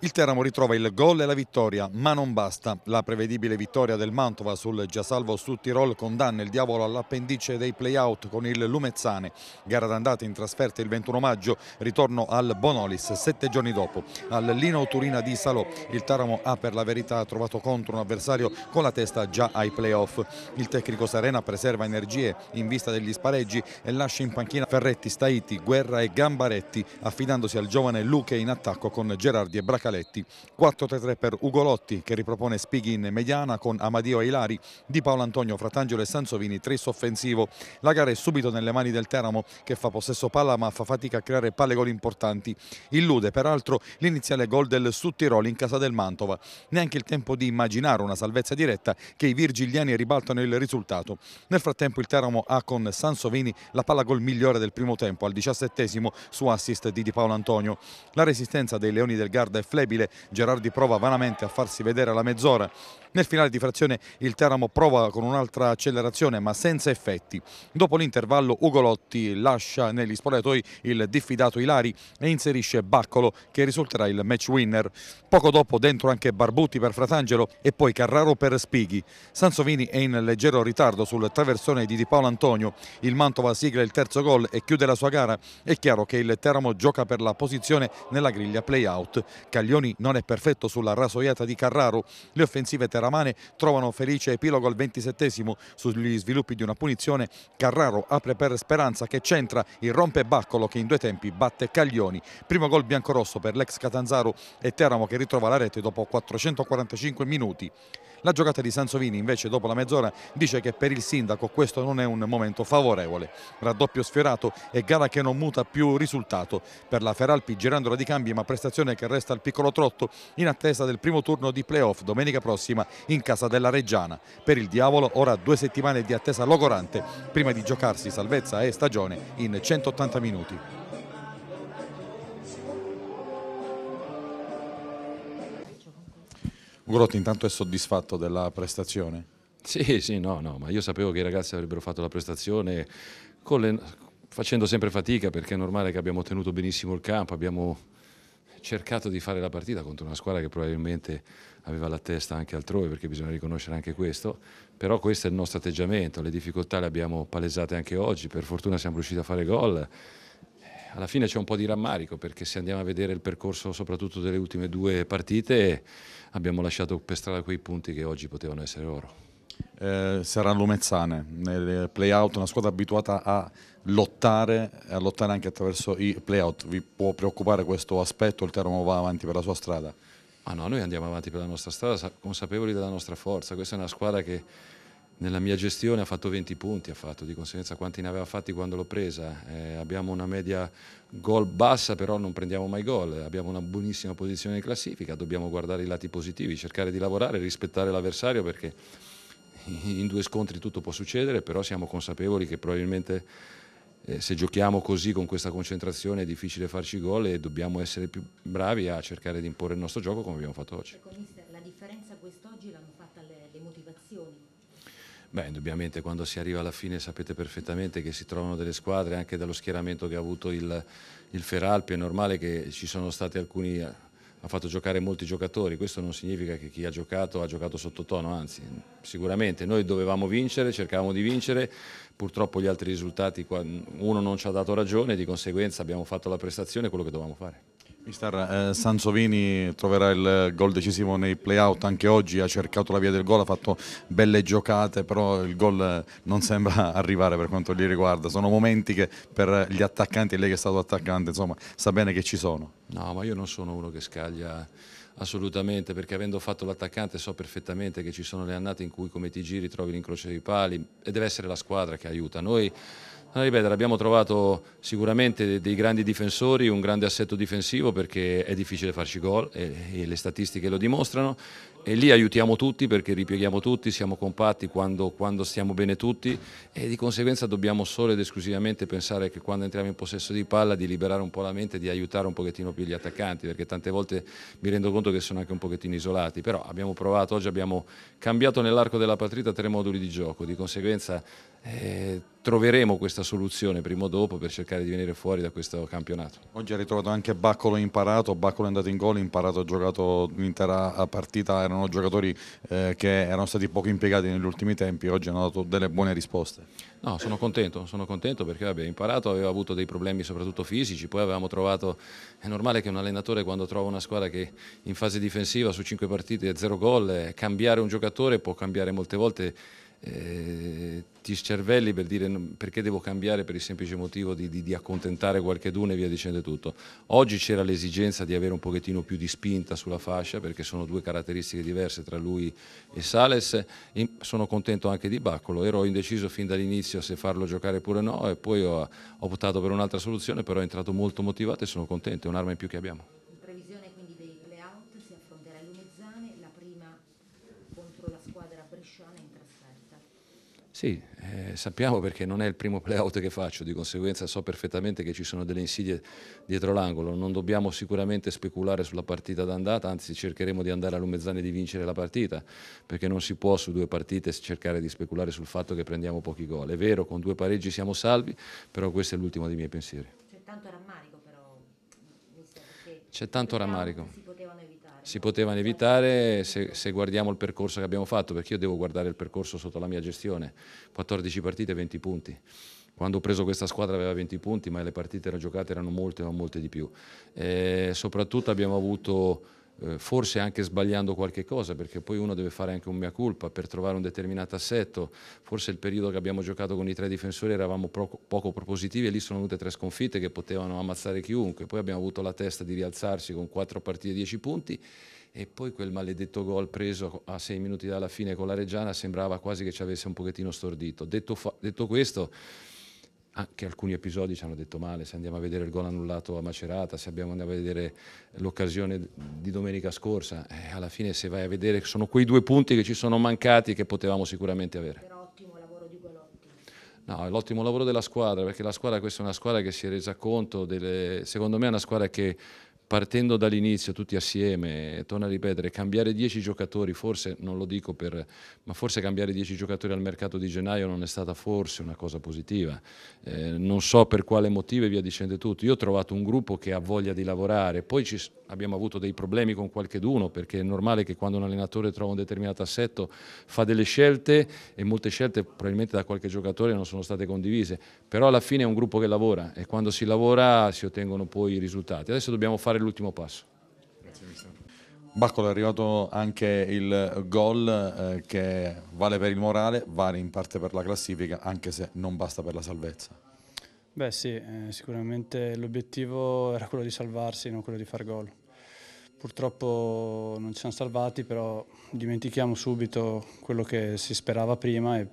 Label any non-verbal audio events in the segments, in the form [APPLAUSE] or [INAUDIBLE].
Il Teramo ritrova il gol e la vittoria, ma non basta. La prevedibile vittoria del Mantova sul già salvo su Tirol condanna il diavolo all'appendice dei play-out con il Lumezzane. Gara d'andata in trasferta il 21 maggio, ritorno al Bonolis sette giorni dopo. Al Lino Turina di Salò il Teramo ha per la verità trovato contro un avversario con la testa già ai play-off. Il tecnico Serena preserva energie in vista degli spareggi e lascia in panchina Ferretti, Staiti, Guerra e Gambaretti affidandosi al giovane Luque in attacco con Gerardi e Bracca Scaletti. 4-3-3 per Ugolotti che ripropone Spighi in mediana con Amadio e Ilari, Di Paolo Antonio, Frattangelo e Sansovini, tris offensivo. La gara è subito nelle mani del Teramo che fa possesso palla ma fa fatica a creare palle gol importanti. Illude peraltro l'iniziale gol del Sud Tirol in casa del Mantova. Neanche il tempo di immaginare una salvezza diretta che i virgiliani ribaltano il risultato. Nel frattempo il Teramo ha con Sansovini la palla gol migliore del primo tempo al 17 su assist di Di Paolo Antonio. La resistenza dei Leoni del Garda è flebile, Gerardi prova vanamente a farsi vedere alla mezz'ora. Nel finale di frazione il Teramo prova con un'altra accelerazione ma senza effetti. Dopo l'intervallo Ugolotti lascia negli spogliatoi il diffidato Ilari e inserisce Baccolo che risulterà il match winner. Poco dopo dentro anche Barbutti per Fratangelo e poi Carraro per Spighi. Sansovini è in leggero ritardo sul traversone di Di Paolo Antonio. Il Mantova sigla il terzo gol e chiude la sua gara. È chiaro che il Teramo gioca per la posizione nella griglia play-out. Caglioni non è perfetto sulla rasoiata di Carraro. Le offensive teramane trovano felice epilogo al 27 sugli sviluppi di una punizione. Carraro apre per Speranza che centra, il rompe Baccolo che in due tempi batte Caglioni. Primo gol biancorosso per l'ex Catanzaro e Teramo che ritrova la rete dopo 445 minuti. La giocata di Sansovini invece dopo la mezz'ora dice che per il sindaco questo non è un momento favorevole. Raddoppio sfiorato e gara che non muta più risultato per la Feralpi girandola di cambi ma prestazione che resta al piccolo trotto in attesa del primo turno di playoff domenica prossima in casa della Reggiana. Per il Diavolo ora due settimane di attesa logorante prima di giocarsi salvezza e stagione in 180 minuti. Grotti intanto è soddisfatto della prestazione? Sì, sì, no, no, ma io sapevo che i ragazzi avrebbero fatto la prestazione le, facendo sempre fatica perché è normale che abbiamo tenuto benissimo il campo, abbiamo cercato di fare la partita contro una squadra che probabilmente aveva la testa anche altrove perché bisogna riconoscere anche questo, però questo è il nostro atteggiamento, le difficoltà le abbiamo palesate anche oggi, per fortuna siamo riusciti a fare gol alla fine c'è un po' di rammarico perché se andiamo a vedere il percorso soprattutto delle ultime due partite abbiamo lasciato per strada quei punti che oggi potevano essere oro. Eh, saranno Mezzane nel playout, una squadra abituata a lottare, e a lottare anche attraverso i playout. Vi può preoccupare questo aspetto? o Il Teramo va avanti per la sua strada? Ma no, noi andiamo avanti per la nostra strada consapevoli della nostra forza. Questa è una squadra che nella mia gestione ha fatto 20 punti, ha fatto, di conseguenza quanti ne aveva fatti quando l'ho presa. Eh, abbiamo una media gol bassa, però non prendiamo mai gol, abbiamo una buonissima posizione in classifica, dobbiamo guardare i lati positivi, cercare di lavorare, rispettare l'avversario perché in due scontri tutto può succedere, però siamo consapevoli che probabilmente eh, se giochiamo così con questa concentrazione è difficile farci gol e dobbiamo essere più bravi a cercare di imporre il nostro gioco come abbiamo fatto oggi. Cioè, Beh, indubbiamente quando si arriva alla fine sapete perfettamente che si trovano delle squadre anche dallo schieramento che ha avuto il, il Feralpi, è normale che ci sono stati alcuni, eh, ha fatto giocare molti giocatori, questo non significa che chi ha giocato ha giocato sottotono, anzi sicuramente noi dovevamo vincere, cercavamo di vincere, purtroppo gli altri risultati uno non ci ha dato ragione, di conseguenza abbiamo fatto la prestazione quello che dovevamo fare. Mister, eh, Sansovini troverà il gol decisivo nei playout anche oggi, ha cercato la via del gol, ha fatto belle giocate, però il gol eh, non sembra [LAUGHS] arrivare per quanto gli riguarda, sono momenti che per gli attaccanti, e lei che è stato attaccante, insomma, sa bene che ci sono. No, ma io non sono uno che scaglia assolutamente, perché avendo fatto l'attaccante so perfettamente che ci sono le annate in cui come ti giri trovi l'incrocio dei pali e deve essere la squadra che aiuta. Noi ripetere, abbiamo trovato sicuramente dei grandi difensori, un grande assetto difensivo perché è difficile farci gol e, le statistiche lo dimostrano e lì aiutiamo tutti perché ripieghiamo tutti, siamo compatti quando, quando stiamo bene tutti e di conseguenza dobbiamo solo ed esclusivamente pensare che quando entriamo in possesso di palla di liberare un po' la mente, e di aiutare un pochettino più gli attaccanti perché tante volte mi rendo conto che sono anche un pochettino isolati, però abbiamo provato, oggi abbiamo cambiato nell'arco della partita tre moduli di gioco, di conseguenza eh, troveremo questa soluzione prima o dopo per cercare di venire fuori da questo campionato. Oggi ha ritrovato anche Baccolo imparato, Baccolo è andato in gol, imparato, ha giocato l'intera partita, erano giocatori eh, che erano stati poco impiegati negli ultimi tempi, oggi hanno dato delle buone risposte. No, sono contento, sono contento perché vabbè, imparato, aveva avuto dei problemi soprattutto fisici, poi avevamo trovato, è normale che un allenatore quando trova una squadra che in fase difensiva su 5 partite 0 gol, eh, cambiare un giocatore può cambiare molte volte eh, ti scervelli per dire perché devo cambiare per il semplice motivo di, di, di accontentare qualcheduno e via dicendo tutto. Oggi c'era l'esigenza di avere un pochettino più di spinta sulla fascia perché sono due caratteristiche diverse tra lui e Sales. E sono contento anche di Baccolo, ero indeciso fin dall'inizio se farlo giocare oppure no e poi ho, ho optato per un'altra soluzione, però è entrato molto motivato e sono contento, è un'arma in più che abbiamo. In previsione quindi dei playout si affronterà Lumezzane, la prima contro la squadra bresciana in trasferta. Sì, eh, sappiamo perché non è il primo playout che faccio, di conseguenza so perfettamente che ci sono delle insidie dietro l'angolo, non dobbiamo sicuramente speculare sulla partita d'andata, anzi cercheremo di andare a Lumezzane di vincere la partita, perché non si può su due partite cercare di speculare sul fatto che prendiamo pochi gol. È vero, con due pareggi siamo salvi, però questo è l'ultimo dei miei pensieri. C'è tanto rammarico però, mister, perché... C'è tanto diciamo rammarico. Si potevano evitare si potevano evitare se, se, guardiamo il percorso che abbiamo fatto, perché io devo guardare il percorso sotto la mia gestione, 14 partite 20 punti. Quando ho preso questa squadra aveva 20 punti, ma le partite erano giocate erano molte, ma molte di più. E soprattutto abbiamo avuto eh, forse anche sbagliando qualche cosa, perché poi uno deve fare anche un mia culpa per trovare un determinato assetto. Forse il periodo che abbiamo giocato con i tre difensori eravamo poco, poco propositivi e lì sono venute tre sconfitte che potevano ammazzare chiunque. Poi abbiamo avuto la testa di rialzarsi con quattro partite, e dieci punti e poi quel maledetto gol preso a sei minuti dalla fine con la Reggiana sembrava quasi che ci avesse un pochettino stordito. detto, detto questo anche ah, alcuni episodi ci hanno detto male, se andiamo a vedere il gol annullato a Macerata, se andiamo a vedere l'occasione di domenica scorsa, eh, alla fine se vai a vedere sono quei due punti che ci sono mancati che potevamo sicuramente avere. Però ottimo lavoro di Guelotti. No, è l'ottimo lavoro della squadra, perché la squadra questa è una squadra che si è resa conto, delle, secondo me è una squadra che partendo dall'inizio tutti assieme, torno a ripetere, cambiare 10 giocatori, forse non lo dico per, ma forse cambiare 10 giocatori al mercato di gennaio non è stata forse una cosa positiva, eh, non so per quale motivo e via dicendo tutto, io ho trovato un gruppo che ha voglia di lavorare, poi ci, abbiamo avuto dei problemi con qualche d'uno perché è normale che quando un allenatore trova un determinato assetto fa delle scelte e molte scelte probabilmente da qualche giocatore non sono state condivise, però alla fine è un gruppo che lavora e quando si lavora si ottengono poi i risultati, adesso dobbiamo fare fare l'ultimo passo. Grazie Mister. Baccolo è arrivato anche il gol eh, che vale per il morale, vale in parte per la classifica, anche se non basta per la salvezza. Beh sì, eh, sicuramente l'obiettivo era quello di salvarsi, non quello di far gol. Purtroppo non ci siamo salvati, però dimentichiamo subito quello che si sperava prima e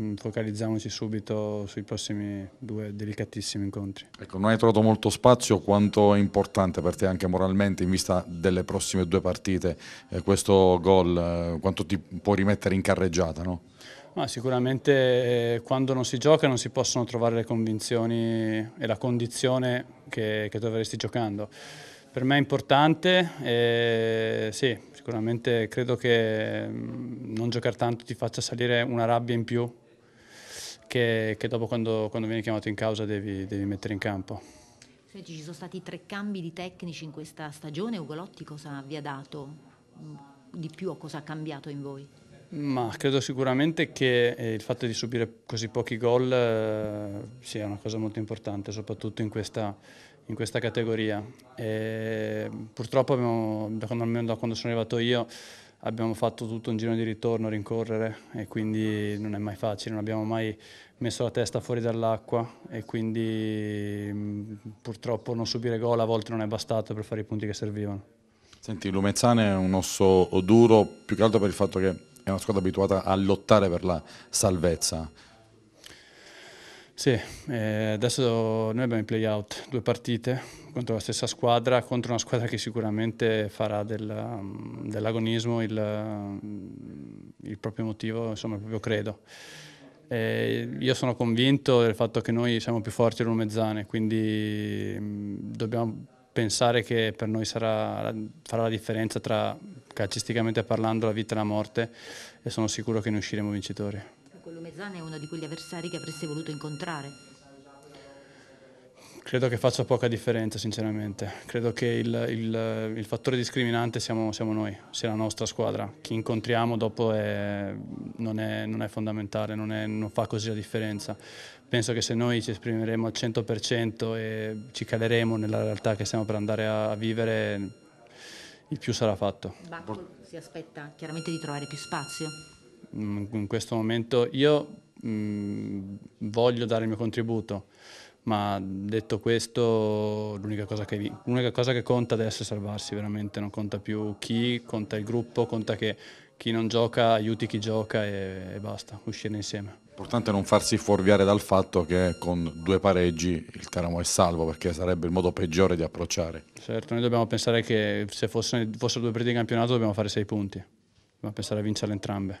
Mm, focalizziamoci subito sui prossimi due delicatissimi incontri. Ecco, non hai trovato molto spazio, quanto è importante per te anche moralmente in vista delle prossime due partite eh, questo gol, eh, quanto ti può rimettere in carreggiata? No? Ma sicuramente eh, quando non si gioca non si possono trovare le convinzioni e la condizione che, che tu giocando. Per me è importante, eh, sì, sicuramente credo che mm, non giocare tanto ti faccia salire una rabbia in più che, che dopo quando, quando, vieni chiamato in causa devi, devi mettere in campo. Senti, ci sono stati tre cambi di tecnici in questa stagione, Ugolotti cosa vi ha dato mm, di più o cosa ha cambiato in voi? Ma credo sicuramente che eh, il fatto di subire così pochi gol eh, sia una cosa molto importante, soprattutto in questa, in questa categoria. E purtroppo abbiamo, da quando, da quando sono arrivato io abbiamo fatto tutto un giro di ritorno, rincorrere e quindi non è mai facile, non abbiamo mai messo la testa fuori dall'acqua e quindi mm, purtroppo non subire gol a volte non è bastato per fare i punti che servivano. Senti, Lumezzane è un osso duro più che altro per il fatto che è una squadra abituata a lottare per la salvezza sì, eh, adesso noi abbiamo i play-out, due partite contro la stessa squadra, contro una squadra che sicuramente farà del, um, dell'agonismo il, um, il, proprio motivo, insomma il proprio credo. Eh, io sono convinto del fatto che noi siamo più forti di rumezzane, quindi um, dobbiamo pensare che per noi sarà, farà la differenza tra calcisticamente parlando la vita e la morte e sono sicuro che ne usciremo vincitori. Lumezzane è uno di quegli avversari che avreste voluto incontrare? Credo che faccia poca differenza, sinceramente. Credo che il, il, il fattore discriminante siamo, siamo, noi, sia la nostra squadra. Chi incontriamo dopo è, non, è, non, è, fondamentale, non, è, non, fa così la differenza. Penso che se noi ci esprimeremo al 100% e ci caleremo nella realtà che stiamo per andare a, a vivere, il più sarà fatto. Bacco si aspetta chiaramente di trovare più spazio. Mm, in questo momento io mh, mm, voglio dare il mio contributo, ma detto questo l'unica cosa, cosa, che conta adesso è salvarsi veramente, non conta più chi, conta il gruppo, conta che chi non gioca aiuti chi gioca e, e basta, uscire insieme. L'importante è non farsi fuorviare dal fatto che con due pareggi il Teramo è salvo perché sarebbe il modo peggiore di approcciare. Certo, noi dobbiamo pensare che se fossero, fossero due partite di campionato dobbiamo fare sei punti, dobbiamo pensare a vincerle entrambe.